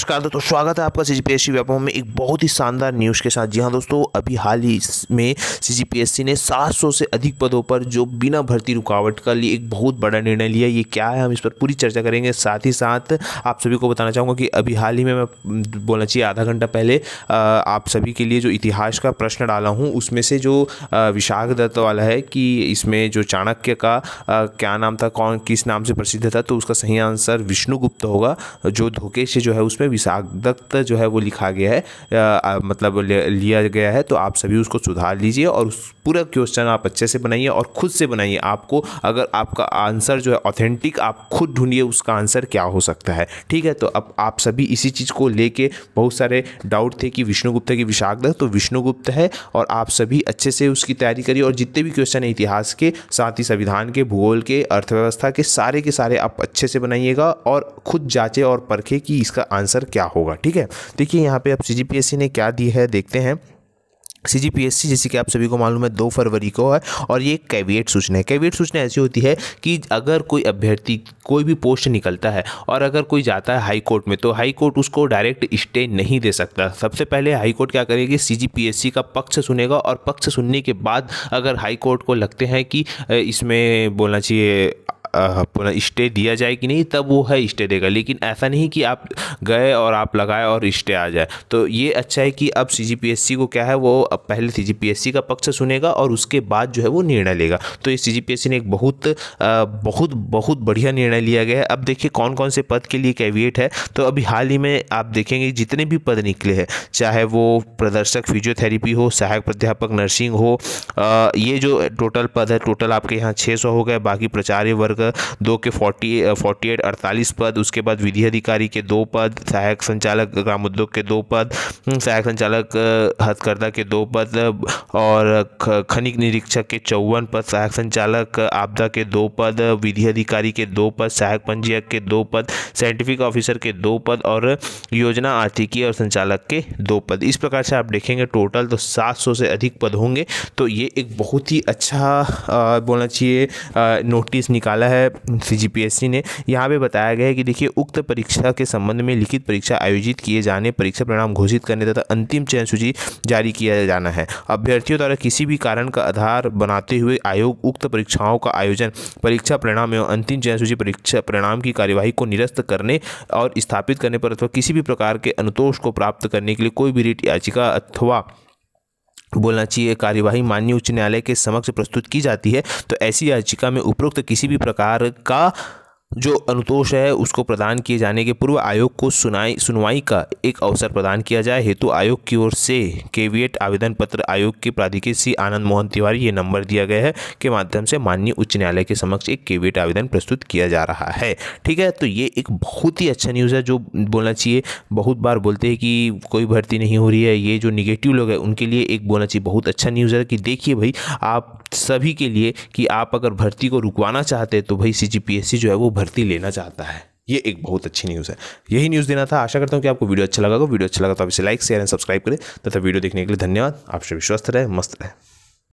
नमस्कार दोस्तों स्वागत है आपका सीजीपीएससी जी में एक बहुत ही शानदार न्यूज़ के साथ जी हाँ दोस्तों अभी हाल ही में सीजीपीएससी ने 700 से अधिक पदों पर जो बिना भर्ती रुकावट का लिए एक बहुत बड़ा निर्णय लिया ये क्या है हम इस पर पूरी चर्चा करेंगे साथ ही साथ आप सभी को बताना चाहूँगा कि अभी हाल ही में मैं बोलना चाहिए आधा घंटा पहले आप सभी के लिए जो इतिहास का प्रश्न डाला हूँ उसमें से जो विशाख दत्त वाला है कि इसमें जो चाणक्य का क्या नाम था कौन किस नाम से प्रसिद्ध था तो उसका सही आंसर विष्णुगुप्त होगा जो धोखे से जो है उसमें विषादक्त जो है वो लिखा गया है आ, मतलब लिया गया है तो आप सभी उसको सुधार लीजिए और उस पूरा क्वेश्चन आप अच्छे से बनाइए और खुद से बनाइए आपको अगर आपका आंसर जो है ऑथेंटिक आप खुद ढूंढिए उसका आंसर क्या हो सकता है ठीक है तो अब आप सभी इसी चीज़ को लेके बहुत सारे डाउट थे कि विष्णुगुप्त की विषादक्त तो विष्णुगुप्त है और आप सभी अच्छे से उसकी तैयारी करिए और जितने भी क्वेश्चन है इतिहास के साथ ही संविधान के भूगोल के अर्थव्यवस्था के सारे के सारे आप अच्छे से बनाइएगा और खुद जांचे और परखे कि इसका आंसर आंसर क्या होगा ठीक है देखिए यहाँ पे अब सी ने क्या दी है देखते हैं सी जी जैसे कि आप सभी को मालूम है दो फरवरी को है और ये कैविएट सूचना है कैविएट सूचना ऐसी होती है कि अगर कोई अभ्यर्थी कोई भी पोस्ट निकलता है और अगर कोई जाता है हाई कोर्ट में तो हाई कोर्ट उसको डायरेक्ट स्टे नहीं दे सकता सबसे पहले हाई कोर्ट क्या करेगी सी जी का पक्ष सुनेगा और पक्ष सुनने के बाद अगर हाई कोर्ट को लगते हैं कि इसमें बोलना चाहिए पुनः स्टे दिया जाए कि नहीं तब वो है स्टे देगा लेकिन ऐसा नहीं कि आप गए और आप लगाए और स्टे आ जाए तो ये अच्छा है कि अब सी को क्या है वो अब पहले सी का पक्ष सुनेगा और उसके बाद जो है वो निर्णय लेगा तो ये सी ने एक बहुत बहुत बहुत बढ़िया निर्णय लिया गया है अब देखिए कौन कौन से पद के लिए कैविएट है तो अभी हाल ही में आप देखेंगे जितने भी पद निकले हैं चाहे वो प्रदर्शक फिजियोथेरेपी हो सहायक प्राध्यापक नर्सिंग हो ये जो टोटल पद है टोटल आपके यहाँ छः हो गए बाकी प्रचार्य वर्ग पद दो के फोर्टी फोर्टी एट अड़तालीस पद उसके बाद विधि अधिकारी के दो पद सहायक संचालक ग्रामोद्योग के दो पद हम्म, सहायक संचालक हथकर्ता के दो पद और खनिक निरीक्षक के चौवन पद सहायक संचालक आपदा के दो पद विधि अधिकारी के दो पद सहायक पंजीयक के दो पद साइंटिफिक ऑफिसर के दो पद और योजना आर्थिकी और संचालक के दो पद इस प्रकार से आप देखेंगे टोटल तो 700 से अधिक पद होंगे तो ये एक बहुत ही अच्छा आ, बोलना चाहिए नोटिस निकाला है सी ने यहाँ पे बताया गया है कि देखिए उक्त परीक्षा के संबंध में लिखित परीक्षा आयोजित किए जाने परीक्षा परिणाम घोषित करने तथा अंतिम चयन सूची जारी किया जाना है अभ्यर्थियों द्वारा किसी भी कारण का आधार बनाते हुए आयोग उक्त परीक्षाओं का आयोजन परीक्षा परिणाम एवं अंतिम चयन सूची परीक्षा परिणाम की कार्यवाही को निरस्त करने और स्थापित करने पर अथवा किसी भी प्रकार के अनुतोष को प्राप्त करने के लिए कोई भी रिट याचिका अथवा बोलना चाहिए कार्यवाही माननीय उच्च न्यायालय के समक्ष प्रस्तुत की जाती है तो ऐसी याचिका में उपरोक्त किसी भी प्रकार का जो अनुतोष है उसको प्रदान किए जाने के पूर्व आयोग को सुनाई सुनवाई का एक अवसर प्रदान किया जाए हेतु आयोग की ओर से केविएट आवेदन पत्र आयोग के प्राधिकृत श्री आनंद मोहन तिवारी ये नंबर दिया गया है के माध्यम से माननीय उच्च न्यायालय के समक्ष एक केवीएट आवेदन प्रस्तुत किया जा रहा है ठीक है तो ये एक बहुत ही अच्छा न्यूज़ है जो बोलना चाहिए बहुत बार बोलते हैं कि कोई भर्ती नहीं हो रही है ये जो निगेटिव लोग हैं उनके लिए एक बोलना चाहिए बहुत अच्छा न्यूज़ है कि देखिए भाई आप सभी के लिए कि आप अगर भर्ती को रुकवाना चाहते हैं तो भाई सी जो है वो भर्ती लेना चाहता है ये एक बहुत अच्छी न्यूज़ है यही न्यूज़ देना था आशा करता हूँ कि आपको वीडियो अच्छा लगा वीडियो अच्छा लगा तो आप इसे लाइक शेयर एंड सब्सक्राइब करें तथा वीडियो देखने के लिए धन्यवाद आप सभी स्वस्थ रहे मस्त रहे